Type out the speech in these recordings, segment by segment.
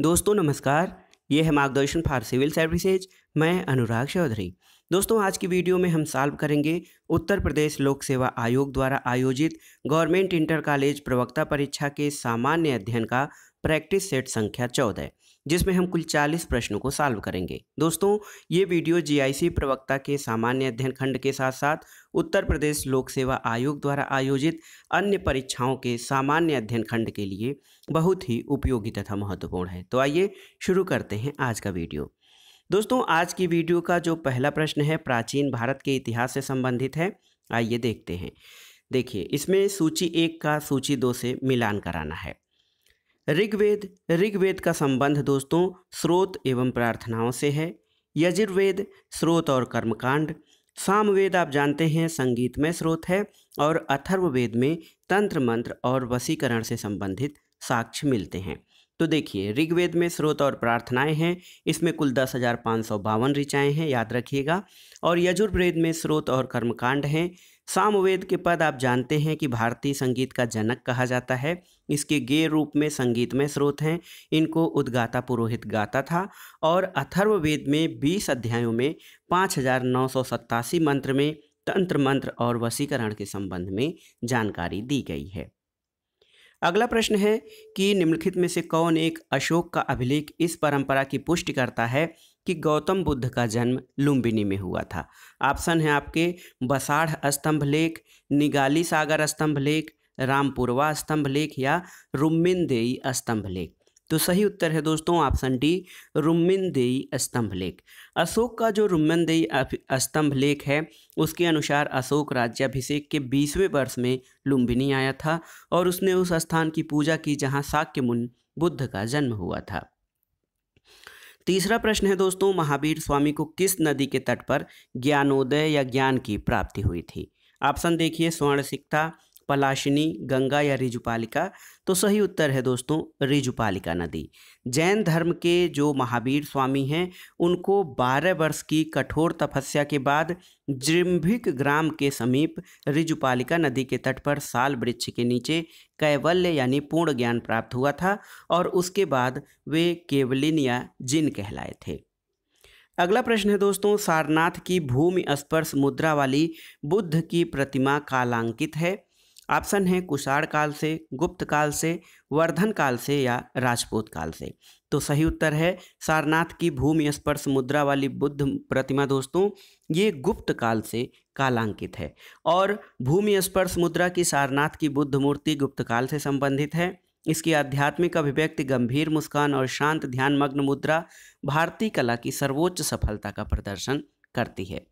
दोस्तों नमस्कार ये है मार्गदर्शन फॉर सिविल सर्विसेज मैं अनुराग चौधरी दोस्तों आज की वीडियो में हम सॉल्व करेंगे उत्तर प्रदेश लोक सेवा आयोग द्वारा आयोजित गवर्नमेंट इंटर कॉलेज प्रवक्ता परीक्षा के सामान्य अध्ययन का प्रैक्टिस सेट संख्या चौदह जिसमें हम कुल 40 प्रश्नों को सॉल्व करेंगे दोस्तों ये वीडियो जीआईसी प्रवक्ता के सामान्य अध्ययन खंड के साथ साथ उत्तर प्रदेश लोक सेवा आयोग द्वारा आयोजित अन्य परीक्षाओं के सामान्य अध्ययन खंड के लिए बहुत ही उपयोगी तथा महत्वपूर्ण है तो आइए शुरू करते हैं आज का वीडियो दोस्तों आज की वीडियो का जो पहला प्रश्न है प्राचीन भारत के इतिहास से संबंधित है आइए देखते हैं देखिए इसमें सूची एक का सूची दो से मिलान कराना है ऋग्वेद ऋग्वेद का संबंध दोस्तों स्रोत एवं प्रार्थनाओं से है यजुर्वेद स्रोत और कर्मकांड सामवेद आप जानते हैं संगीत में स्रोत है और अथर्ववेद में तंत्र मंत्र और वसीकरण से संबंधित साक्ष्य मिलते हैं तो देखिए ऋग्वेद में स्रोत और प्रार्थनाएं हैं इसमें कुल दस हज़ार पाँच सौ बावन ऋचाएँ हैं याद रखिएगा और यजुर्वेद में स्रोत और कर्मकांड हैं सामवेद के पद आप जानते हैं कि भारतीय संगीत का जनक कहा जाता है इसके गे रूप में संगीतमय स्रोत हैं इनको उद्गाता पुरोहित गाता था और अथर्ववेद में बीस अध्यायों में पाँच हजार नौ सौ सत्तासी मंत्र में तंत्र मंत्र और वसीकरण के संबंध में जानकारी दी गई है अगला प्रश्न है कि निम्नलिखित में से कौन एक अशोक का अभिलेख इस परंपरा की पुष्टि करता है कि गौतम बुद्ध का जन्म लुम्बिनी में हुआ था ऑप्शन है आपके बसाढ़ स्तंभ लेख निगाली सागर स्तंभ लेख रामपुरवा स्तंभ लेख या रुम्मिनदेई स्तंभ लेख तो सही उत्तर है दोस्तों ऑप्शन डी रुम्मिनदेई स्तंभ लेख अशोक का जो रुम्मिनदेई स्तंभ लेख है उसके अनुसार अशोक राज्याभिषेक के बीसवें वर्ष में लुम्बिनी आया था और उसने उस स्थान की पूजा की जहाँ शाक्य मुन बुद्ध का जन्म हुआ था तीसरा प्रश्न है दोस्तों महावीर स्वामी को किस नदी के तट पर ज्ञानोदय या ज्ञान की प्राप्ति हुई थी ऑप्शन देखिए स्वर्ण सिक्ता पलाशिनी गंगा या रिजुपालिका तो सही उत्तर है दोस्तों रिजुपालिका नदी जैन धर्म के जो महावीर स्वामी हैं उनको 12 वर्ष की कठोर तपस्या के बाद जृम्भिक ग्राम के समीप रिजुपालिका नदी के तट पर साल वृक्ष के नीचे कैवल्य यानी पूर्ण ज्ञान प्राप्त हुआ था और उसके बाद वे केवलिन या जिन कहलाए थे अगला प्रश्न है दोस्तों सारनाथ की भूमि स्पर्श मुद्रा वाली बुद्ध की प्रतिमा कालांकित है ऑप्शन है कुषाण काल से गुप्त काल से वर्धन काल से या राजपूत काल से तो सही उत्तर है सारनाथ की भूमि स्पर्श मुद्रा वाली बुद्ध प्रतिमा दोस्तों ये गुप्त काल से कालांकित है और भूमि स्पर्श मुद्रा की सारनाथ की बुद्ध मूर्ति गुप्त काल से संबंधित है इसकी आध्यात्मिक अभिव्यक्ति गंभीर मुस्कान और शांत ध्यानमग्न मुद्रा भारतीय कला की सर्वोच्च सफलता का प्रदर्शन करती है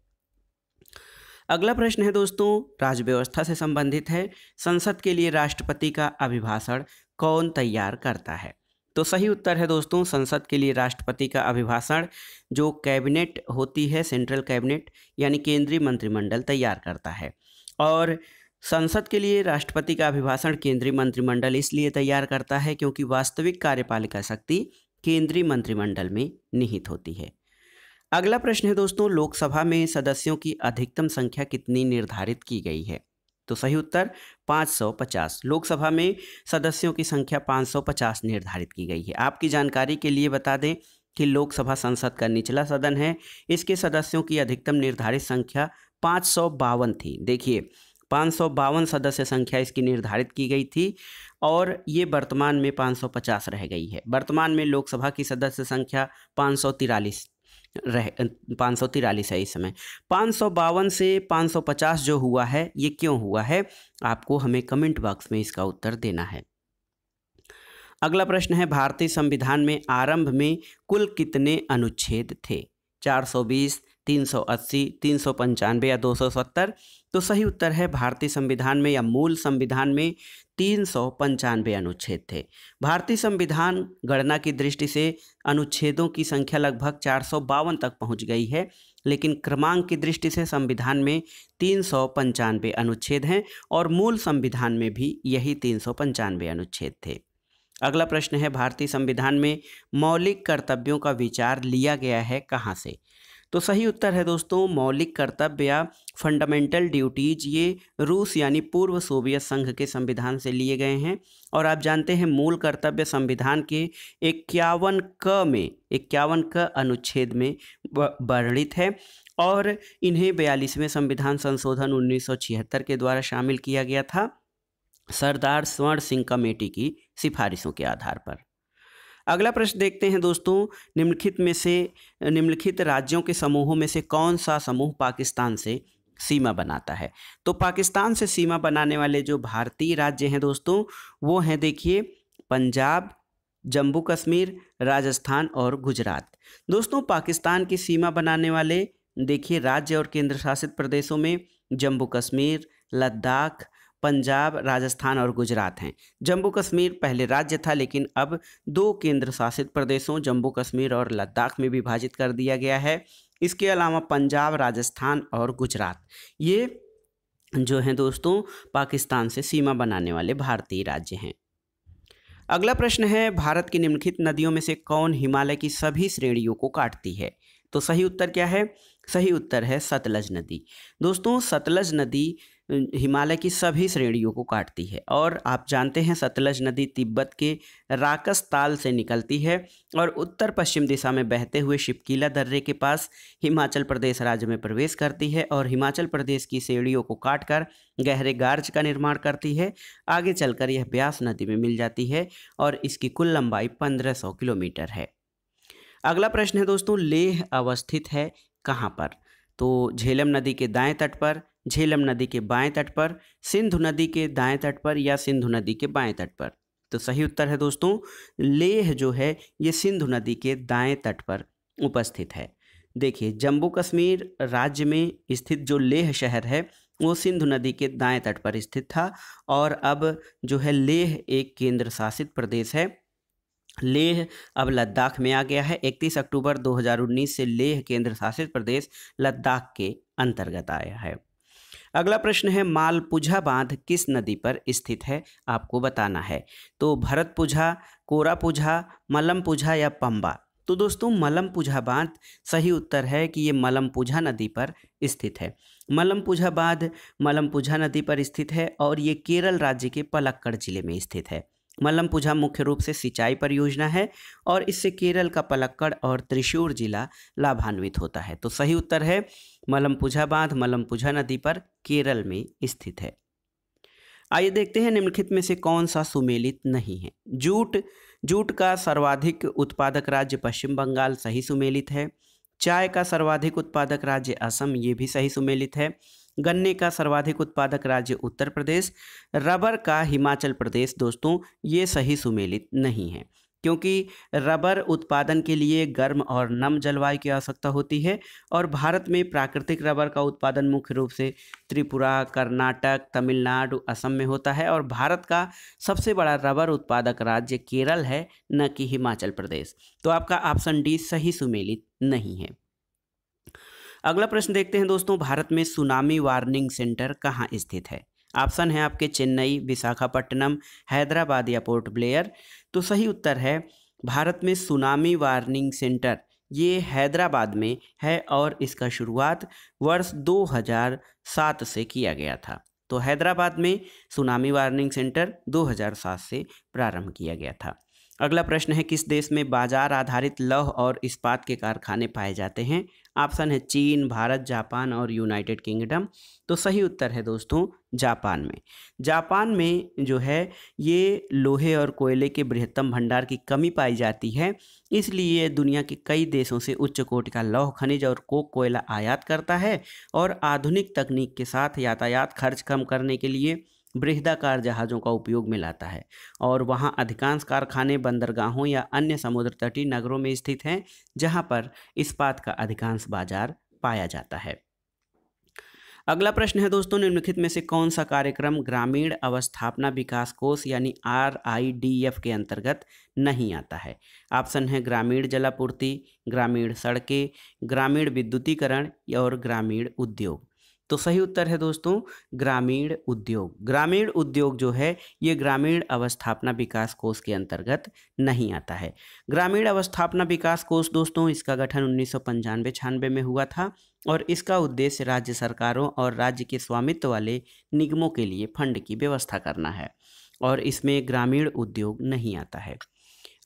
अगला प्रश्न है दोस्तों राज्य व्यवस्था से संबंधित है संसद के लिए राष्ट्रपति का अभिभाषण कौन तैयार करता है तो सही उत्तर है दोस्तों संसद के लिए राष्ट्रपति का अभिभाषण जो कैबिनेट होती है सेंट्रल कैबिनेट यानी केंद्रीय मंत्रिमंडल तैयार करता है और संसद के लिए राष्ट्रपति का अभिभाषण केंद्रीय मंत्रिमंडल इसलिए तैयार करता है क्योंकि वास्तविक कार्यपालिका शक्ति केंद्रीय मंत्रिमंडल में निहित होती है अगला प्रश्न है दोस्तों लोकसभा में सदस्यों की अधिकतम संख्या कितनी निर्धारित की गई है तो सही उत्तर 550 लोकसभा में सदस्यों की संख्या 550 निर्धारित की गई है आपकी जानकारी के लिए बता दें कि लोकसभा संसद का निचला सदन है इसके सदस्यों की अधिकतम निर्धारित संख्या पाँच थी देखिए पाँच सदस्य संख्या इसकी निर्धारित की गई थी और ये वर्तमान में 550 रह गई है वर्तमान में लोकसभा की सदस्य संख्या पाँच रह पाँच सौ तिरालीस है इस समय पाँच सौ बावन से पाँच सौ पचास जो हुआ है ये क्यों हुआ है आपको हमें कमेंट बॉक्स में इसका उत्तर देना है अगला प्रश्न है भारतीय संविधान में आरंभ में कुल कितने अनुच्छेद थे चार सौ सौ बीस तीन अस्सी तीन सौ पंचानवे या दो सौ सत्तर तो सही उत्तर है भारतीय संविधान में या मूल संविधान में तीन सौ पंचानवे अनुच्छेद थे भारतीय संविधान गणना की दृष्टि से अनुच्छेदों की संख्या लगभग चार सौ बावन तक पहुंच गई है लेकिन क्रमांक की दृष्टि से संविधान में तीन सौ पंचानवे अनुच्छेद हैं और मूल संविधान में भी यही तीन सौ पंचानवे अनुच्छेद थे अगला प्रश्न है भारतीय संविधान में मौलिक कर्तव्यों का विचार लिया गया है कहाँ से तो सही उत्तर है दोस्तों मौलिक कर्तव्य या फंडामेंटल ड्यूटीज ये रूस यानी पूर्व सोवियत संघ के संविधान से लिए गए हैं और आप जानते हैं मूल कर्तव्य संविधान के इक्यावन क में इक्यावन क अनुच्छेद में वर्णित है और इन्हें बयालीसवें संविधान संशोधन 1976 के द्वारा शामिल किया गया था सरदार स्वर्ण सिंह कमेटी की सिफारिशों के आधार पर अगला प्रश्न देखते हैं दोस्तों निम्नलिखित में से निम्नलिखित राज्यों के समूहों में से कौन सा समूह पाकिस्तान से सीमा बनाता है तो पाकिस्तान से सीमा बनाने वाले जो भारतीय राज्य हैं दोस्तों वो हैं देखिए पंजाब जम्मू कश्मीर राजस्थान और गुजरात दोस्तों पाकिस्तान की सीमा बनाने वाले देखिए राज्य और केंद्र शासित प्रदेशों में जम्मू कश्मीर लद्दाख पंजाब राजस्थान और गुजरात हैं जम्मू कश्मीर पहले राज्य था लेकिन अब दो केंद्र शासित प्रदेशों जम्मू कश्मीर और लद्दाख में विभाजित कर दिया गया है इसके अलावा पंजाब राजस्थान और गुजरात ये जो हैं दोस्तों पाकिस्तान से सीमा बनाने वाले भारतीय राज्य हैं अगला प्रश्न है भारत की निम्नलिखित नदियों में से कौन हिमालय की सभी श्रेणियों को काटती है तो सही उत्तर क्या है सही उत्तर है सतलज नदी दोस्तों सतलज नदी हिमालय की सभी श्रेणियों को काटती है और आप जानते हैं सतलज नदी तिब्बत के राकस ताल से निकलती है और उत्तर पश्चिम दिशा में बहते हुए शिपकीला दर्रे के पास हिमाचल प्रदेश राज्य में प्रवेश करती है और हिमाचल प्रदेश की श्रेणियों को काटकर गहरे गार्ज का निर्माण करती है आगे चलकर यह ब्यास नदी में मिल जाती है और इसकी कुल लंबाई पंद्रह किलोमीटर है अगला प्रश्न है दोस्तों लेह अवस्थित है कहाँ पर तो झेलम नदी के दाएं तट पर झेलम नदी के बाएं तट पर सिंधु नदी के दाएं तट पर या सिंधु नदी के बाएं तट पर तो सही उत्तर है दोस्तों लेह जो है ये सिंधु नदी के दाएं तट पर उपस्थित है देखिए जम्मू कश्मीर राज्य में स्थित जो लेह शहर है वो सिंधु नदी के दाएं तट पर स्थित था और अब जो है लेह एक केंद्र शासित प्रदेश है लेह अब लद्दाख में आ गया है 31 अक्टूबर 2019 से लेह केंद्र शासित प्रदेश लद्दाख के अंतर्गत आया है अगला प्रश्न है मालपुझा बांध किस नदी पर स्थित है आपको बताना है तो भरतपुझा कोरापुझा मलमपुझा या पम्बा तो दोस्तों मलमपुझा बांध सही उत्तर है कि ये मलमपुझा नदी पर स्थित है मलमपुझा बांध मलमपुझा नदी पर स्थित है और ये केरल राज्य के पलक्कड़ जिले में स्थित है मल्लमपुझा मुख्य रूप से सिंचाई परियोजना है और इससे केरल का पलक्कड़ और त्रिशूर जिला लाभान्वित होता है तो सही उत्तर है मलमपुझा बांध मलमपुझा नदी पर केरल में स्थित है आइए देखते हैं निम्नलिखित में से कौन सा सुमेलित नहीं है जूट जूट का सर्वाधिक उत्पादक राज्य पश्चिम बंगाल सही सुमेलित है चाय का सर्वाधिक उत्पादक राज्य असम ये भी सही सुमेलित है गन्ने का सर्वाधिक उत्पादक राज्य उत्तर प्रदेश रबर का हिमाचल प्रदेश दोस्तों ये सही सुमेलित नहीं है क्योंकि रबर उत्पादन के लिए गर्म और नम जलवायु की आवश्यकता होती है और भारत में प्राकृतिक रबर का उत्पादन मुख्य रूप से त्रिपुरा कर्नाटक तमिलनाडु असम में होता है और भारत का सबसे बड़ा रबर उत्पादक राज्य केरल है न कि हिमाचल प्रदेश तो आपका ऑप्शन डी सही सुमेलित नहीं है अगला प्रश्न देखते हैं दोस्तों भारत में सुनामी वार्निंग सेंटर कहाँ स्थित है ऑप्शन है आपके चेन्नई विशाखापट्टनम हैदराबाद या पोर्ट ब्लेयर तो सही उत्तर है भारत में सुनामी वार्निंग सेंटर ये हैदराबाद में है और इसका शुरुआत वर्ष 2007 से किया गया था तो हैदराबाद में सुनामी वार्निंग सेंटर 2007 से प्रारंभ किया गया था अगला प्रश्न है किस देश में बाजार आधारित लौह और इस्पात के कारखाने पाए जाते हैं ऑप्शन है चीन भारत जापान और यूनाइटेड किंगडम तो सही उत्तर है दोस्तों जापान में जापान में जो है ये लोहे और कोयले के बृहत्तम भंडार की कमी पाई जाती है इसलिए दुनिया के कई देशों से उच्च कोटि का लौह खनिज और कोक कोयला आयात करता है और आधुनिक तकनीक के साथ यातायात खर्च कम करने के लिए बृहदाकार जहाज़ों का उपयोग में लाता है और वहाँ अधिकांश कारखाने बंदरगाहों या अन्य समुद्र तटीय नगरों में स्थित हैं जहाँ पर इस्पात का अधिकांश बाजार पाया जाता है अगला प्रश्न है दोस्तों निम्नलिखित में से कौन सा कार्यक्रम ग्रामीण अवस्थापना विकास कोष यानी आर आई डी एफ के अंतर्गत नहीं आता है ऑप्शन है ग्रामीण जलापूर्ति ग्रामीण सड़कें ग्रामीण विद्युतीकरण और ग्रामीण उद्योग तो सही उत्तर है दोस्तों ग्रामीण उद्योग ग्रामीण उद्योग जो है ये ग्रामीण अवस्थापना विकास कोष के अंतर्गत नहीं आता है ग्रामीण अवस्थापना विकास कोष दोस्तों इसका गठन उन्नीस सौ पंचानवे में हुआ था और इसका उद्देश्य राज्य सरकारों और राज्य के स्वामित्व वाले निगमों के लिए फंड की व्यवस्था करना है और इसमें ग्रामीण उद्योग नहीं आता है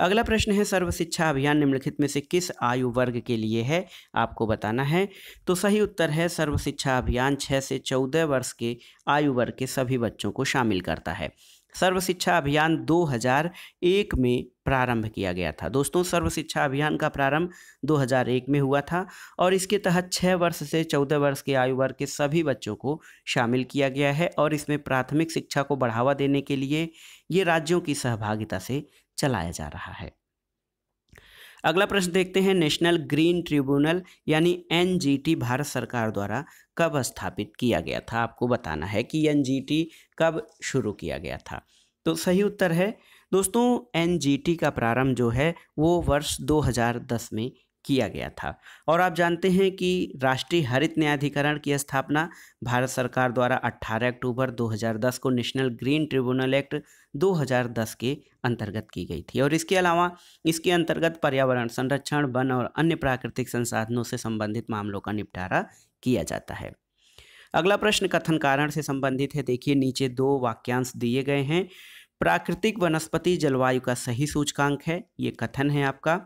अगला प्रश्न है सर्व शिक्षा अभियान निम्नलिखित में से किस आयु वर्ग के लिए है आपको बताना है तो सही उत्तर है सर्व शिक्षा अभियान छः से चौदह वर्ष के आयु वर्ग के सभी बच्चों को शामिल करता है सर्व शिक्षा अभियान 2001 में प्रारंभ किया गया था दोस्तों सर्व शिक्षा अभियान का प्रारंभ 2001 में हुआ था और इसके तहत 6 वर्ष से 14 वर्ष के आयु वर्ग के सभी बच्चों को शामिल किया गया है और इसमें प्राथमिक शिक्षा को बढ़ावा देने के लिए ये राज्यों की सहभागिता से चलाया जा रहा है अगला प्रश्न देखते हैं नेशनल ग्रीन ट्रिब्यूनल यानी एनजीटी भारत सरकार द्वारा कब स्थापित किया गया था आपको बताना है कि एनजीटी कब शुरू किया गया था तो सही उत्तर है दोस्तों एनजीटी का प्रारंभ जो है वो वर्ष 2010 में किया गया था और आप जानते हैं कि राष्ट्रीय हरित न्यायाधिकरण की स्थापना भारत सरकार द्वारा 18 अक्टूबर 2010 को नेशनल ग्रीन ट्रिब्यूनल एक्ट 2010 के अंतर्गत की गई थी और इसके अलावा इसके अंतर्गत पर्यावरण संरक्षण वन और अन्य प्राकृतिक संसाधनों से संबंधित मामलों का निपटारा किया जाता है अगला प्रश्न कथन कारण से संबंधित है देखिए नीचे दो वाक्यांश दिए गए हैं प्राकृतिक वनस्पति जलवायु का सही सूचकांक है ये कथन है आपका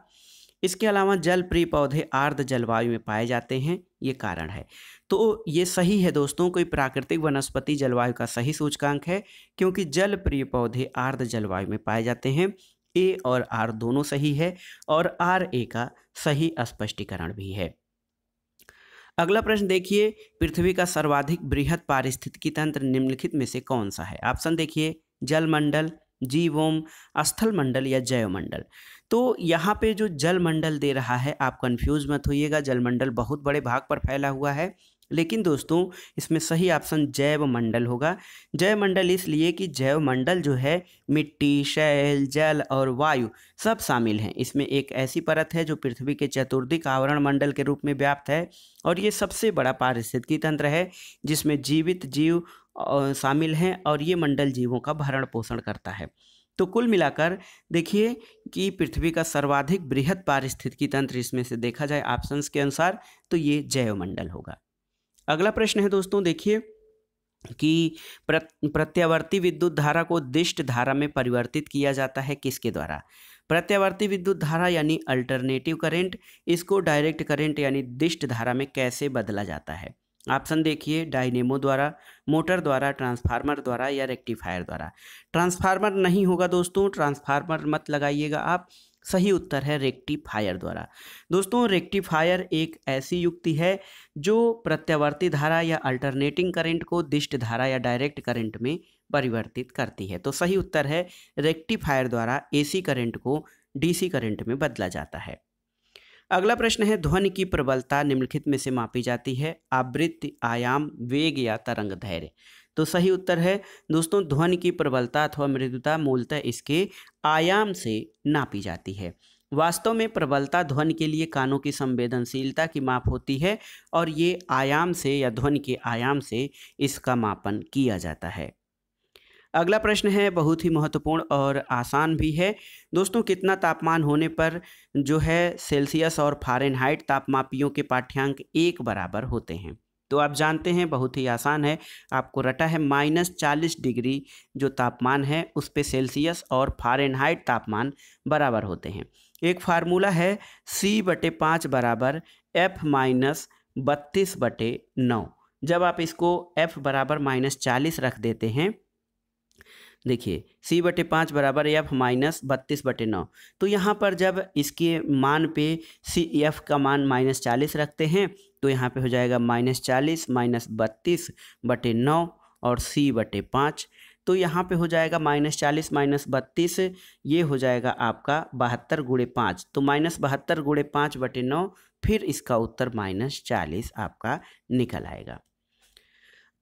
इसके अलावा जल प्रिय पौधे आर्द्र जलवायु में पाए जाते हैं ये कारण है तो ये सही है दोस्तों कोई प्राकृतिक वनस्पति जलवायु का सही सूचकांक है क्योंकि जल प्रिय पौधे आर्द्र जलवायु में पाए जाते हैं ए और आर दोनों सही है और आर ए का सही स्पष्टीकरण भी है अगला प्रश्न देखिए पृथ्वी का सर्वाधिक बृहद पारिस्थितिकी तंत्र निम्नलिखित में से कौन सा है ऑप्शन देखिए जलमंडल जीवोम स्थल मंडल या मंडल तो यहाँ पे जो जल मंडल दे रहा है आप कंफ्यूज मत होइएगा जलमंडल बहुत बड़े भाग पर फैला हुआ है लेकिन दोस्तों इसमें सही ऑप्शन जैव मंडल होगा जैव मंडल इसलिए कि जैव मंडल जो है मिट्टी शैल जल और वायु सब शामिल हैं इसमें एक ऐसी परत है जो पृथ्वी के चतुर्दिक आवरण मंडल के रूप में व्याप्त है और ये सबसे बड़ा पारिस्थितिकी तंत्र है जिसमें जीवित जीव शामिल हैं और ये मंडल जीवों का भरण पोषण करता है तो कुल मिलाकर देखिए कि पृथ्वी का सर्वाधिक बृहद पारिस्थितिकी तंत्र इसमें से देखा जाए ऑप्शंस के अनुसार तो ये जैवमंडल होगा अगला प्रश्न है दोस्तों देखिए कि प्रत्यावर्ती विद्युत धारा को दिष्ट धारा में परिवर्तित किया जाता है किसके द्वारा प्रत्यावर्ती विद्युत धारा यानी अल्टरनेटिव करेंट इसको डायरेक्ट करेंट यानी दिष्ट धारा में कैसे बदला जाता है ऑप्शन देखिए डायनेमो द्वारा मोटर द्वारा ट्रांसफार्मर द्वारा या रेक्टिफायर द्वारा ट्रांसफार्मर नहीं होगा दोस्तों ट्रांसफार्मर मत लगाइएगा आप सही उत्तर है रेक्टिफायर द्वारा दोस्तों रेक्टिफायर एक ऐसी युक्ति है जो प्रत्यावर्ती धारा या अल्टरनेटिंग करंट को दिष्ट धारा या डायरेक्ट करंट में परिवर्तित करती है तो सही उत्तर है रेक्टिफायर द्वारा एसी करंट को डीसी करंट में बदला जाता है अगला प्रश्न है ध्वनि की प्रबलता निम्नलिखित में से मापी जाती है आवृत्ति आयाम वेग या तरंग धैर्य तो सही उत्तर है दोस्तों ध्वनि की प्रबलता अथवा मृदुता मूलतः इसके आयाम से नापी जाती है वास्तव में प्रबलता ध्वनि के लिए कानों की संवेदनशीलता की माप होती है और ये आयाम से या ध्वनि के आयाम से इसका मापन किया जाता है अगला प्रश्न है बहुत ही महत्वपूर्ण और आसान भी है दोस्तों कितना तापमान होने पर जो है सेल्सियस और फारेनहाइट तापमापियों के पाठ्यांक एक बराबर होते हैं तो आप जानते हैं बहुत ही आसान है आपको रटा है माइनस चालीस डिग्री जो तापमान है उस पर सेल्सियस और फारेनहाइट तापमान बराबर होते हैं एक फार्मूला है सी बटे पाँच बराबर एफ माइनस बत्तीस बटे नौ जब आप इसको एफ बराबर माइनस चालीस रख देते हैं देखिए सी बटे पाँच बराबर एफ माइनस बत्तीस बटे नौ तो यहाँ पर जब इसके मान पे सी एफ का मान माइनस चालीस रखते हैं तो यहाँ पे हो जाएगा माइनस चालीस माइनस बत्तीस बटे नौ और सी बटे पाँच तो यहाँ पे हो जाएगा माइनस चालीस माइनस बत्तीस ये हो जाएगा आपका बहत्तर गुड़े पाँच तो माइनस बहत्तर गुड़े पाँच बटे नौ फिर इसका उत्तर माइनस चालीस आपका निकल आएगा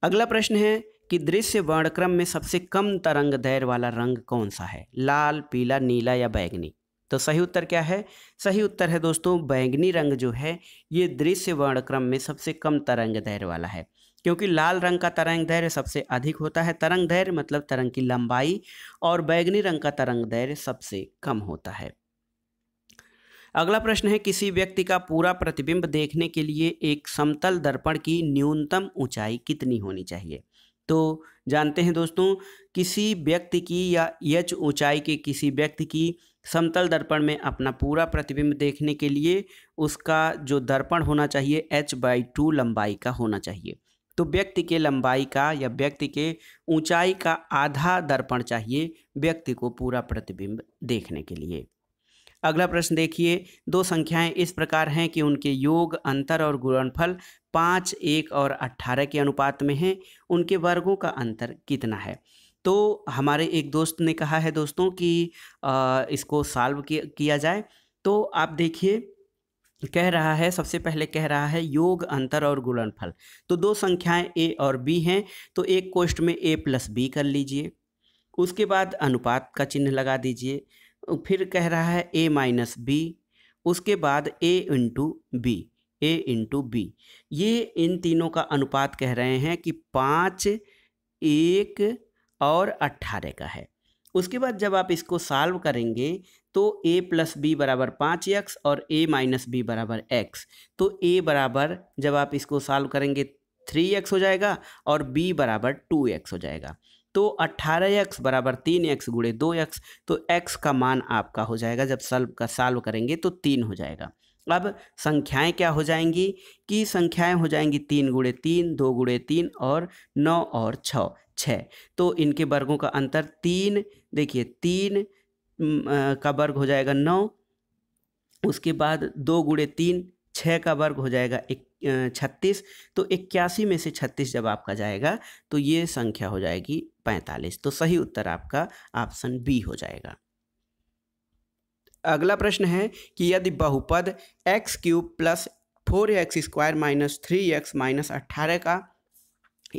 अगला प्रश्न है कि दृश्य वर्णक्रम में सबसे कम तरंग दैर वाला रंग कौन सा है लाल पीला नीला या बैगनी तो सही उत्तर क्या है सही उत्तर है दोस्तों बैंगनी रंग जो है ये दृश्य वर्णक्रम में सबसे कम तरंग दैर्य वाला है क्योंकि लाल रंग का तरंग दैर्य सबसे अधिक होता है तरंग दैर्य मतलब तरंग की लंबाई और बैंगनी रंग का तरंग दैर्य सबसे कम होता है अगला प्रश्न है किसी व्यक्ति का पूरा प्रतिबिंब देखने के लिए एक समतल दर्पण की न्यूनतम ऊंचाई कितनी होनी चाहिए तो जानते हैं दोस्तों किसी व्यक्ति की या यच ऊंचाई के किसी व्यक्ति की समतल दर्पण में अपना पूरा प्रतिबिंब देखने के लिए उसका जो दर्पण होना चाहिए एच बाई टू लंबाई का होना चाहिए तो व्यक्ति के लंबाई का या व्यक्ति के ऊंचाई का आधा दर्पण चाहिए व्यक्ति को पूरा प्रतिबिंब देखने के लिए अगला प्रश्न देखिए दो संख्याएं इस प्रकार हैं कि उनके योग अंतर और गुणनफल पाँच एक और अट्ठारह के अनुपात में हैं उनके वर्गों का अंतर कितना है तो हमारे एक दोस्त ने कहा है दोस्तों कि इसको सॉल्व किया जाए तो आप देखिए कह रहा है सबसे पहले कह रहा है योग अंतर और गुणनफल तो दो संख्याएं ए और बी हैं तो एक कोष्ट में ए प्लस बी कर लीजिए उसके बाद अनुपात का चिन्ह लगा दीजिए फिर कह रहा है ए माइनस बी उसके बाद A into B A into B ये इन तीनों का अनुपात कह रहे हैं कि पाँच एक और अट्ठारह का है उसके बाद जब आप इसको सॉल्व करेंगे तो a प्लस बी बराबर पाँच एक्स और a माइनस बी बराबर एक्स तो a बराबर जब आप इसको सॉल्व करेंगे थ्री एक्स हो जाएगा और b बराबर टू एक्स हो जाएगा तो अट्ठारह एक्स बराबर तीन एक्स गुड़े दो एक्स तो एक्स का मान आपका हो जाएगा जब सॉल्व का सॉल्व करेंगे तो तीन हो जाएगा अब संख्याएं क्या हो जाएंगी कि संख्याएं हो जाएंगी तीन गुड़े तीन दो गुड़े तीन और नौ और छः छः तो इनके वर्गों का अंतर तीन देखिए तीन का वर्ग हो जाएगा नौ उसके बाद दो गुड़े तीन छः का वर्ग हो जाएगा एक छत्तीस तो इक्यासी में से छत्तीस जब आपका जाएगा तो ये संख्या हो जाएगी पैंतालीस तो सही उत्तर आपका ऑप्शन बी हो जाएगा अगला प्रश्न है कि यदि बहुपद x cube plus four x square minus three x minus अट्ठारह का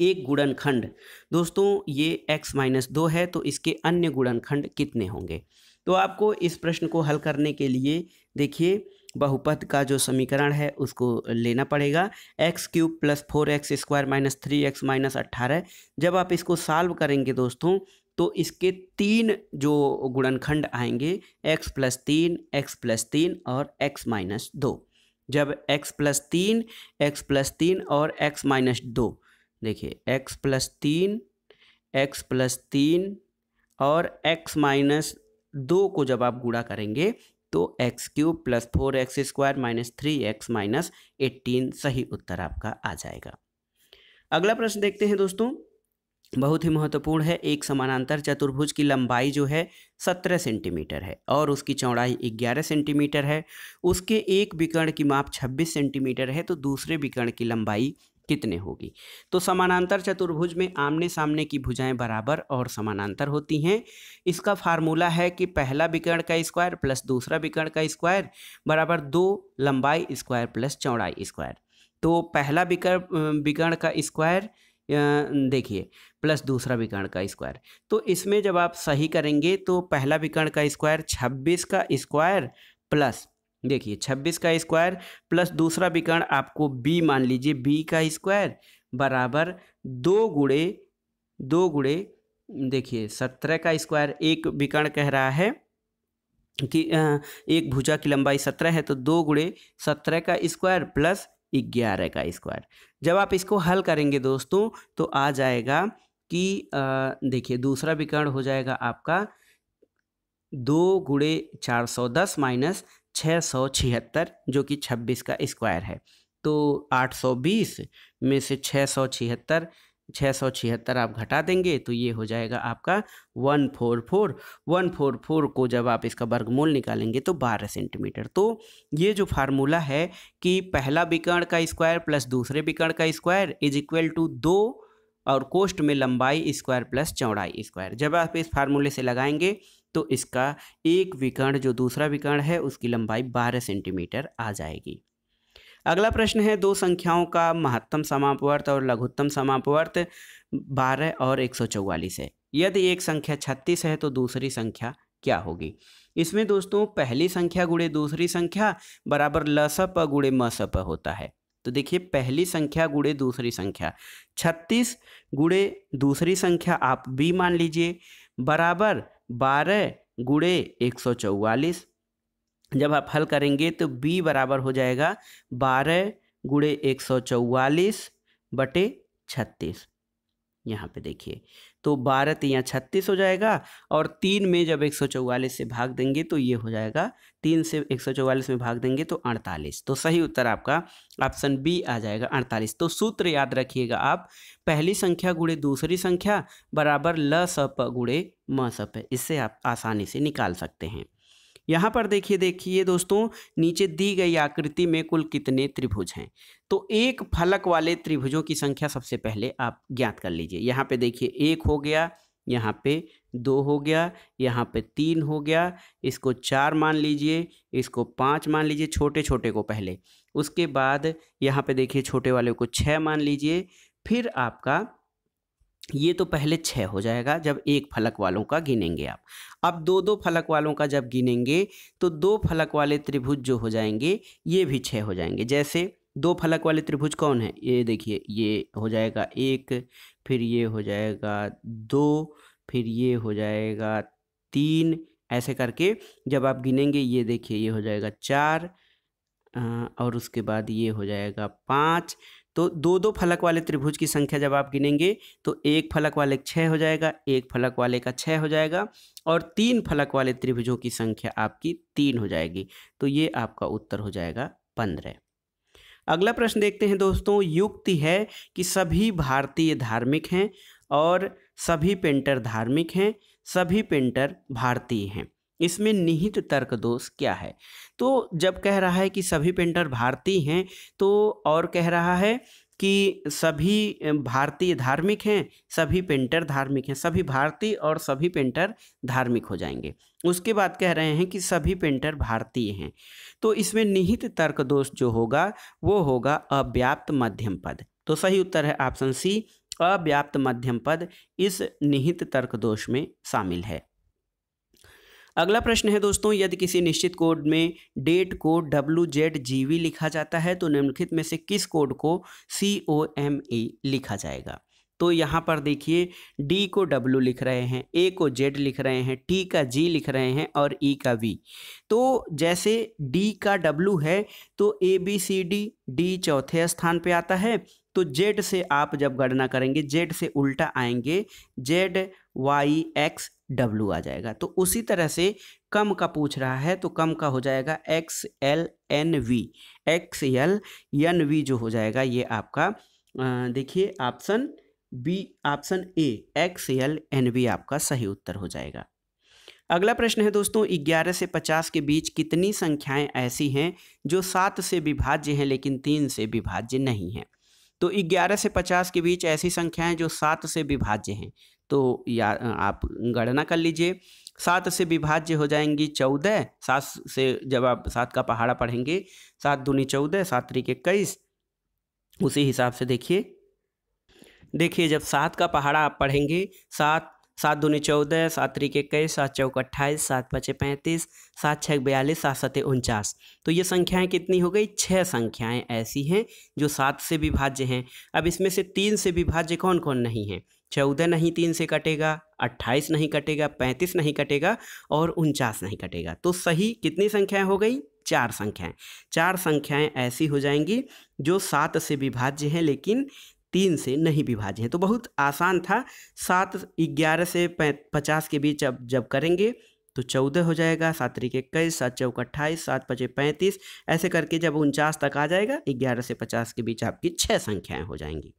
एक गुणनखंड दोस्तों ये x माइनस दो है तो इसके अन्य गुणनखंड कितने होंगे तो आपको इस प्रश्न को हल करने के लिए देखिए बहुपद का जो समीकरण है उसको लेना पड़ेगा x cube plus four x square minus three x minus अट्ठारह जब आप इसको सॉल्व करेंगे दोस्तों तो इसके तीन जो गुणनखंड आएंगे x प्लस तीन एक्स प्लस तीन और x माइनस दो जब x प्लस तीन एक्स प्लस तीन और x माइनस दो देखिए x प्लस तीन एक्स प्लस तीन और x माइनस दो को जब आप गुड़ा करेंगे तो x cube plus four x square minus three x minus eighteen सही उत्तर आपका आ जाएगा अगला प्रश्न देखते हैं दोस्तों बहुत ही महत्वपूर्ण है एक समानांतर चतुर्भुज की लंबाई जो है सत्रह सेंटीमीटर है और उसकी चौड़ाई ग्यारह सेंटीमीटर है उसके एक विकर्ण की माप छब्बीस सेंटीमीटर है तो दूसरे विकर्ण की लंबाई कितने होगी तो समानांतर चतुर्भुज में आमने सामने की भुजाएं बराबर और समानांतर होती हैं इसका फार्मूला है कि पहला विकर्ण का स्क्वायर प्लस दूसरा विकर्ण का स्क्वायर बराबर दो लंबाई स्क्वायर प्लस चौड़ाई स्क्वायर तो पहला विकर्ण विकर्ण का स्क्वायर देखिए प्लस दूसरा विकर्ण का स्क्वायर तो इसमें जब आप सही करेंगे तो पहला विकर्ण का स्क्वायर छब्बीस का स्क्वायर प्लस देखिए छब्बीस का स्क्वायर प्लस दूसरा विकर्ण आपको बी मान लीजिए बी का स्क्वायर बराबर दो गुड़े दो गुड़े देखिए सत्रह का स्क्वायर एक विकर्ण कह रहा है कि एक भुजा की लंबाई सत्रह है तो दो गुड़े सत्रह का स्क्वायर प्लस ग्यारह का स्क्वायर जब आप इसको हल करेंगे दोस्तों तो आ जाएगा कि देखिए दूसरा विकर्ण हो जाएगा आपका दो गुड़े चार सौ दस माइनस छः सौ छिहत्तर जो कि छब्बीस का स्क्वायर है तो आठ सौ बीस में से छः सौ छिहत्तर छः सौ छिहत्तर आप घटा देंगे तो ये हो जाएगा आपका one four four one four four को जब आप इसका वर्गमूल निकालेंगे तो बारह सेंटीमीटर तो ये जो फार्मूला है कि पहला विकर्ण का स्क्वायर प्लस दूसरे विकर्ण का स्क्वायर इज इक्वल टू दो और कोस्ट में लंबाई स्क्वायर प्लस चौड़ाई स्क्वायर जब आप इस फार्मूले से लगाएंगे तो इसका एक विकर्ण जो दूसरा विकर्ण है उसकी लंबाई बारह सेंटीमीटर आ जाएगी अगला प्रश्न है दो संख्याओं का महत्तम समापवर्त और लघुत्तम समापवर्त बारह और एक सौ चौवालीस है यदि एक संख्या छत्तीस है तो दूसरी संख्या क्या होगी इसमें दोस्तों पहली संख्या गुड़े दूसरी संख्या बराबर लसप गुड़े मसप होता है तो देखिए पहली संख्या गुड़े दूसरी संख्या छत्तीस गुड़े दूसरी संख्या आप बी मान लीजिए बराबर बारह गुड़े एक सौ चौवालीस जब आप हल करेंगे तो बी बराबर हो जाएगा बारह गुड़े एक सौ चौवालीस बटे छत्तीस यहाँ पे देखिए तो बारह तीन छत्तीस हो जाएगा और तीन में जब एक सौ चौवालीस से भाग देंगे तो ये हो जाएगा तीन से एक सौ चौवालीस में भाग देंगे तो अड़तालीस तो सही उत्तर आपका ऑप्शन बी आ जाएगा अड़तालीस तो सूत्र याद रखिएगा आप पहली संख्या गुड़े दूसरी संख्या बराबर ल सप गुड़े म सप इससे आप आसानी से निकाल सकते हैं यहाँ पर देखिए देखिए दोस्तों नीचे दी गई आकृति में कुल कितने त्रिभुज हैं तो एक फलक वाले त्रिभुजों की संख्या सबसे पहले आप ज्ञात कर लीजिए यहाँ पे देखिए एक हो गया यहाँ पे दो हो गया यहाँ पे तीन हो गया इसको चार मान लीजिए इसको पाँच मान लीजिए छोटे छोटे को पहले उसके बाद यहाँ पे देखिए छोटे वाले को छः मान लीजिए फिर आपका ये तो पहले छः हो जाएगा जब एक फलक वालों का गिनेंगे आप अब दो दो फलक वालों का जब गिनेंगे तो दो फलक वाले त्रिभुज जो हो जाएंगे ये भी छः हो जाएंगे जैसे दो फलक वाले त्रिभुज कौन है ये देखिए ये हो जाएगा एक फिर ये हो जाएगा दो फिर ये हो जाएगा तीन ऐसे करके जब आप गिनेंगे ये देखिए ये हो जाएगा चार और उसके बाद ये हो जाएगा पाँच तो दो दो फलक वाले त्रिभुज की संख्या जब आप गिनेंगे तो एक फलक वाले छः हो जाएगा एक फलक वाले का छः हो जाएगा और तीन फलक वाले त्रिभुजों की संख्या आपकी तीन हो जाएगी तो ये आपका उत्तर हो जाएगा पंद्रह अगला प्रश्न देखते हैं दोस्तों युक्ति है कि सभी भारतीय धार्मिक हैं और सभी पेंटर धार्मिक हैं सभी पेंटर भारतीय हैं इसमें निहित तर्क दोष क्या है तो जब कह रहा है कि सभी पेंटर भारतीय हैं तो और कह रहा है कि सभी भारतीय धार्मिक हैं सभी पेंटर धार्मिक हैं सभी भारतीय और सभी पेंटर धार्मिक हो जाएंगे उसके बाद कह रहे हैं कि सभी पेंटर भारतीय हैं तो इसमें निहित तर्क दोष जो होगा वो होगा अव्याप्त मध्यम पद तो सही उत्तर है ऑप्शन सी अव्याप्त मध्यम पद इस निहित तर्क दोष में शामिल है अगला प्रश्न है दोस्तों यदि किसी निश्चित कोड में डेट को डब्ल्यू जेड जी वी लिखा जाता है तो निम्नलिखित में से किस कोड को सी ओ एम ई लिखा जाएगा तो यहाँ पर देखिए डी को डब्ल्यू लिख रहे हैं ए को जेड लिख रहे हैं टी का जी लिख रहे हैं और ई e का वी तो जैसे डी का डब्ल्यू है तो A B C D D चौथे स्थान पे आता है तो जेड से आप जब गणना करेंगे जेड से उल्टा आएंगे जेड वाई एक्स डब्लू आ जाएगा तो उसी तरह से कम का पूछ रहा है तो कम का हो जाएगा X L N V X L N V जो हो जाएगा ये आपका देखिए option B option A X L N V आपका सही उत्तर हो जाएगा अगला प्रश्न है दोस्तों 11 से 50 के बीच कितनी संख्याएं ऐसी हैं जो सात से विभाज्य हैं लेकिन तीन से विभाज्य नहीं हैं तो 11 से 50 के बीच ऐसी संख्याएं जो सात से विभाज्य हैं तो या आप गणना कर लीजिए सात से विभाज्य हो जाएंगी चौदह सात से जब आप सात का पहाड़ा पढ़ेंगे सात दूनी चौदह सात त्रिक इक्कीस उसी हिसाब से देखिए देखिए जब सात का पहाड़ा आप पढ़ेंगे सात सात दूनी चौदह सात त्रिक इक्कीस सात चौक अट्ठाईस सात पचे पैंतीस सात छः बयालीस सात सते उनचास तो ये संख्याएं कितनी हो गई छः संख्याएं ऐसी हैं जो सात से विभाज्य हैं अब इसमें से तीन से विभाज्य कौन कौन नहीं है चौदह नहीं तीन से कटेगा अट्ठाईस नहीं कटेगा पैंतीस नहीं कटेगा और उनचास नहीं कटेगा तो सही कितनी संख्याएं हो गई चार संख्याएं चार संख्याएं ऐसी हो जाएंगी जो सात से विभाज्य हैं लेकिन तीन से नहीं विभाज्य हैं तो बहुत आसान था सात ग्यारह से पचास के बीच अब जब करेंगे तो चौदह हो जाएगा सात तरीके इक्कीस सात चौक अट्ठाईस सात पचे पैंतीस ऐसे करके जब उनचास तक आ जाएगा ग्यारह से पचास के बीच आपकी छः संख्याएँ हो जाएंगी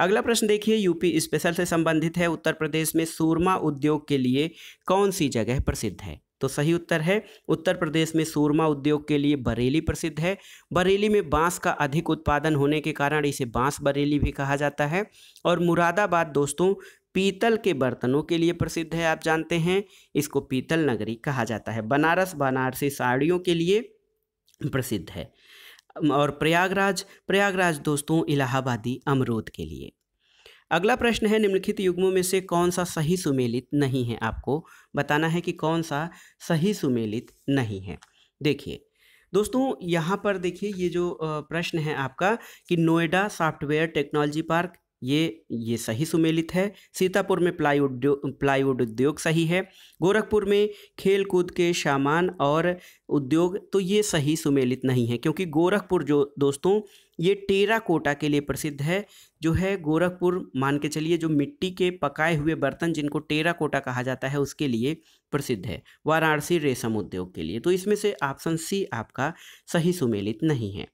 अगला प्रश्न देखिए यूपी स्पेशल से संबंधित है उत्तर प्रदेश में सूरमा उद्योग के लिए कौन सी जगह प्रसिद्ध है तो सही उत्तर है उत्तर प्रदेश में सूरमा उद्योग के लिए बरेली प्रसिद्ध है बरेली में बांस का अधिक उत्पादन होने के कारण इसे बांस बरेली भी कहा जाता है और मुरादाबाद दोस्तों पीतल के बर्तनों के लिए प्रसिद्ध है आप जानते हैं इसको पीतल नगरी कहा जाता है बनारस बनारसी साड़ियों के लिए प्रसिद्ध है और प्रयागराज प्रयागराज दोस्तों इलाहाबादी अमरूद के लिए अगला प्रश्न है निम्नलिखित युग्मों में से कौन सा सही सुमेलित नहीं है आपको बताना है कि कौन सा सही सुमेलित नहीं है देखिए दोस्तों यहाँ पर देखिए ये जो प्रश्न है आपका कि नोएडा सॉफ्टवेयर टेक्नोलॉजी पार्क ये ये सही सुमेलित है सीतापुर में प्लाई उद्योग प्लाईवुड उद्योग सही है गोरखपुर में खेल कूद के सामान और उद्योग तो ये सही सुमेलित नहीं है क्योंकि गोरखपुर जो दोस्तों ये टेरा कोटा के लिए प्रसिद्ध है जो है गोरखपुर मान के चलिए जो मिट्टी के पकाए हुए बर्तन जिनको टेरा कोटा कहा जाता है उसके लिए प्रसिद्ध है वाराणसी रेशम उद्योग के लिए तो इसमें से ऑप्शन सी आपका सही सुमेलित नहीं है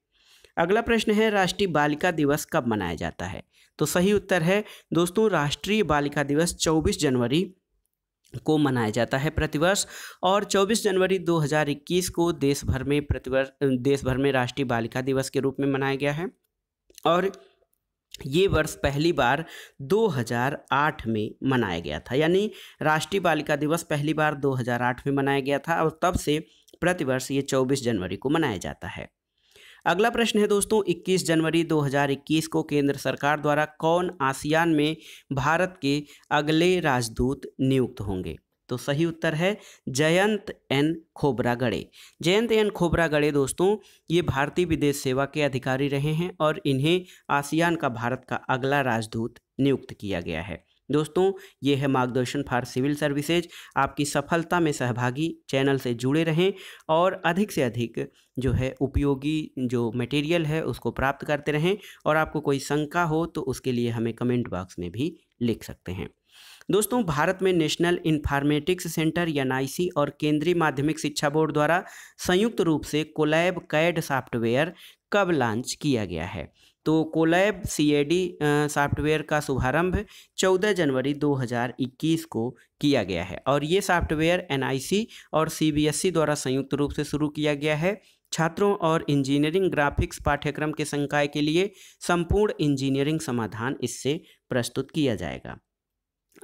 अगला प्रश्न है राष्ट्रीय बालिका दिवस कब मनाया जाता है तो सही उत्तर है दोस्तों राष्ट्रीय बालिका दिवस 24 जनवरी को मनाया जाता है प्रतिवर्ष और 24 जनवरी 2021 को देश भर में प्रतिवर्ष देश भर में राष्ट्रीय बालिका दिवस के रूप में मनाया गया है और ये वर्ष पहली बार 2008 में मनाया गया था यानी राष्ट्रीय बालिका दिवस पहली बार 2008 में मनाया गया था और तब से प्रतिवर्ष ये 24 जनवरी को मनाया जाता है अगला प्रश्न है दोस्तों 21 जनवरी 2021 को केंद्र सरकार द्वारा कौन आसियान में भारत के अगले राजदूत नियुक्त होंगे तो सही उत्तर है जयंत एन खोबरागड़े जयंत एन खोबरागड़े दोस्तों ये भारतीय विदेश सेवा के अधिकारी रहे हैं और इन्हें आसियान का भारत का अगला राजदूत नियुक्त किया गया है दोस्तों ये है मार्गदर्शन फॉर सिविल सर्विसेज आपकी सफलता में सहभागी चैनल से जुड़े रहें और अधिक से अधिक जो है उपयोगी जो मटेरियल है उसको प्राप्त करते रहें और आपको कोई शंका हो तो उसके लिए हमें कमेंट बॉक्स में भी लिख सकते हैं दोस्तों भारत में नेशनल इन्फॉर्मेटिक्स सेंटर एन और केंद्रीय माध्यमिक शिक्षा बोर्ड द्वारा संयुक्त रूप से कोलैब कैड सॉफ्टवेयर कब लॉन्च किया गया है तो कोलैब सीएडी सॉफ्टवेयर का शुभारंभ 14 जनवरी 2021 को किया गया है और ये सॉफ्टवेयर एनआईसी और सीबीएसई e द्वारा संयुक्त रूप से शुरू किया गया है छात्रों और इंजीनियरिंग ग्राफिक्स पाठ्यक्रम के संकाय के लिए संपूर्ण इंजीनियरिंग समाधान इससे प्रस्तुत किया जाएगा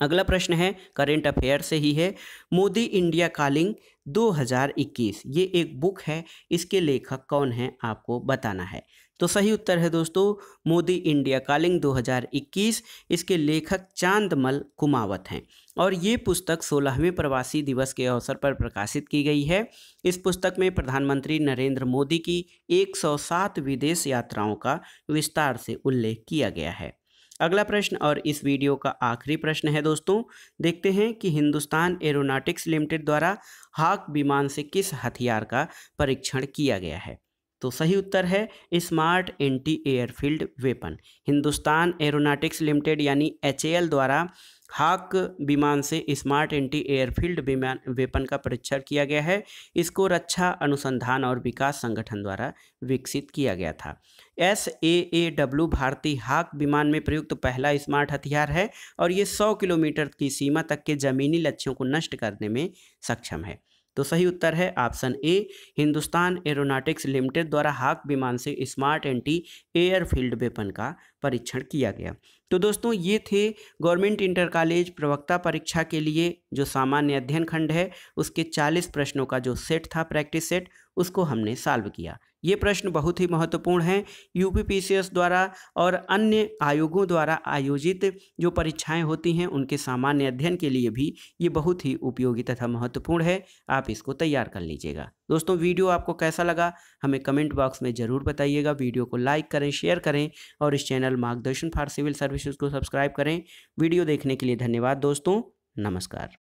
अगला प्रश्न है करेंट अफेयर से ही है मोदी इंडिया कॉलिंग 2021 ये एक बुक है इसके लेखक कौन है आपको बताना है तो सही उत्तर है दोस्तों मोदी इंडिया कालिंग 2021 इसके लेखक चांदमल कुमावत हैं और ये पुस्तक सोलहवें प्रवासी दिवस के अवसर पर प्रकाशित की गई है इस पुस्तक में प्रधानमंत्री नरेंद्र मोदी की 107 विदेश यात्राओं का विस्तार से उल्लेख किया गया है अगला प्रश्न और इस वीडियो का आखिरी प्रश्न है दोस्तों देखते हैं कि हिंदुस्तान एरोनॉटिक्स लिमिटेड द्वारा हाक विमान से किस हथियार का परीक्षण किया गया है तो सही उत्तर है smart anti airfield weapon Hindustan aeronautics limited यानी एच द्वारा हाक विमान से स्मार्ट एंटी एयरफील्ड विमान वेपन का परीक्षण किया गया है इसको रक्षा अनुसंधान और विकास संगठन द्वारा विकसित किया गया था एस ए ए डब्ल्यू भारतीय हाक विमान में प्रयुक्त पहला स्मार्ट हथियार है और ये 100 किलोमीटर की सीमा तक के ज़मीनी लक्ष्यों को नष्ट करने में सक्षम है तो सही उत्तर है option A Hindustan aeronautics limited द्वारा हाक विमान से स्मार्ट एंटी एयरफील्ड वेपन का परीक्षण किया गया तो दोस्तों ये थे गवर्नमेंट इंटर कॉलेज प्रवक्ता परीक्षा के लिए जो सामान्य अध्ययन खंड है उसके 40 प्रश्नों का जो सेट था प्रैक्टिस सेट उसको हमने सॉल्व किया ये प्रश्न बहुत ही महत्वपूर्ण सी यूपीपीसीएस द्वारा और अन्य आयोगों द्वारा आयोजित जो परीक्षाएं होती हैं उनके सामान्य अध्ययन के लिए भी ये बहुत ही उपयोगी तथा महत्वपूर्ण है आप इसको तैयार कर लीजिएगा दोस्तों वीडियो आपको कैसा लगा हमें कमेंट बॉक्स में ज़रूर बताइएगा वीडियो को लाइक करें शेयर करें और इस channel Margdarshan for civil services को सब्सक्राइब करें वीडियो देखने के लिए धन्यवाद दोस्तों नमस्कार